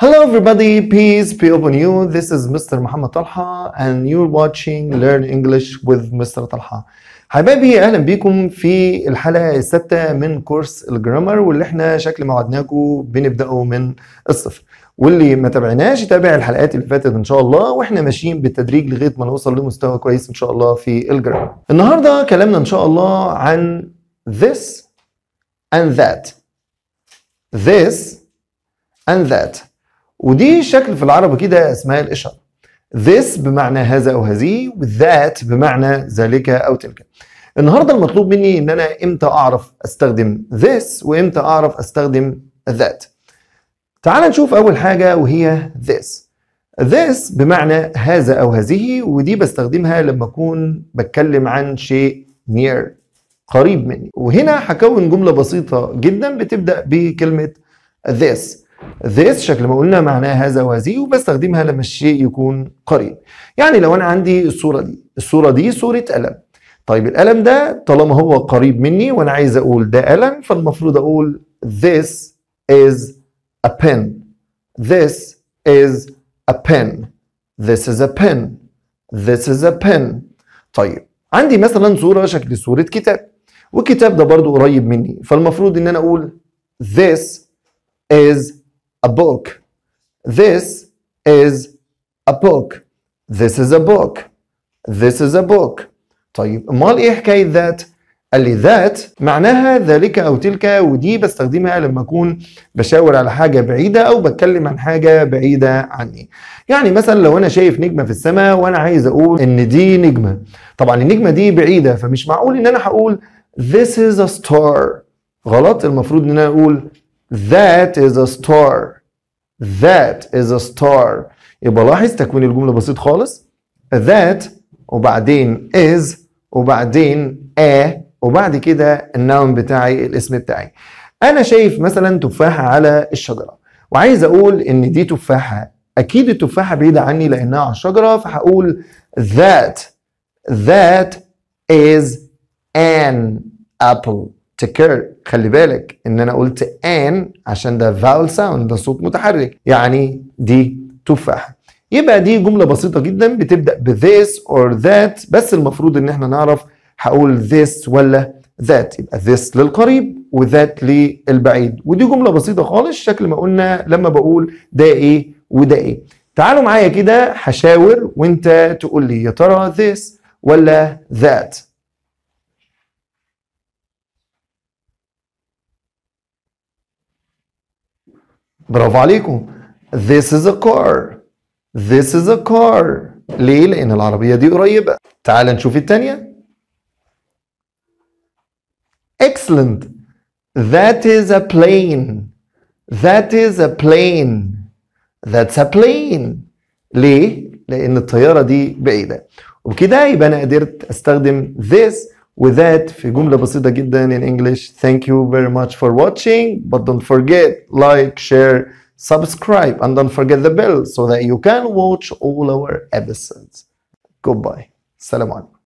Hello everybody, peace be upon you. This is Mr. Muhammad Talha and you're watching Learn English with Mr. Talha. حبايبي اهلا بيكم في الحلقه السادسه من كورس الجرامر واللي احنا شكل ما وعدناكم بنبداه من الصفر واللي ما تابعناش يتابع الحلقات اللي فاتت ان شاء الله واحنا ماشيين بالتدريج لغايه ما نوصل لمستوى كويس ان شاء الله في الجرامر. النهارده كلامنا ان شاء الله عن this and that. this and that. ودي شكل في العربي كده اسمها الاشاره this بمعنى هذا او هذه وذات بمعنى ذلك او تلك النهارده المطلوب مني ان انا امتى اعرف استخدم this وامتى اعرف استخدم that تعال نشوف اول حاجه وهي this this بمعنى هذا او هذه ودي بستخدمها لما اكون بتكلم عن شيء near قريب مني وهنا هكون جمله بسيطه جدا بتبدا بكلمه this this شكل ما قلنا معناها هذا وهذه وبستخدمها لما الشيء يكون قريب يعني لو انا عندي الصوره دي الصوره دي صوره قلم طيب القلم ده طالما هو قريب مني وانا عايز اقول ده قلم فالمفروض اقول this is a pen this is a pen this is a pen this is a pen طيب عندي مثلا صوره شكل صوره كتاب والكتاب ده برضو قريب مني فالمفروض ان انا اقول this is a book. This is a book. This is a book. This is a book. طيب امال ايه حكايه ذات؟ قال لي ذات معناها ذلك او تلك ودي بستخدمها لما اكون بشاور على حاجه بعيده او بتكلم عن حاجه بعيده عني. يعني مثلا لو انا شايف نجمه في السماء وانا عايز اقول ان دي نجمه. طبعا النجمه دي بعيده فمش معقول ان انا هقول this is a star. غلط المفروض ان انا اقول That is a star. That is a star. يبقى لاحظ تكوين الجملة بسيط خالص. That وبعدين is وبعدين a وبعد كده النون بتاعي الاسم بتاعي. أنا شايف مثلا تفاحة على الشجرة وعايز أقول إن دي تفاحة أكيد التفاحة بعيدة عني لأنها على الشجرة فهقول that that is an apple تكر خلي بالك ان انا قلت ان عشان ده فاول ساوند ده صوت متحرك يعني دي تفاحه يبقى دي جمله بسيطه جدا بتبدا بذيس اور ذات بس المفروض ان احنا نعرف هقول ذيس ولا ذات يبقى ذيس للقريب وذات للبعيد ودي جمله بسيطه خالص شكل ما قلنا لما بقول ده ايه وده ايه تعالوا معايا كده هشاور وانت تقول لي يا ترى ذيس ولا ذات برافو عليكم This is a car This is a car ليه؟ لأن العربية دي قريبة تعال نشوف الثانية Excellent That is a plane That is a plane That's a plane ليه؟ لأن الطيارة دي بعيدة وبكده يبقى أنا قدرت أستخدم this With that, in English, thank you very much for watching, but don't forget, like, share, subscribe, and don't forget the bell so that you can watch all our episodes. Goodbye. Salam alaikum.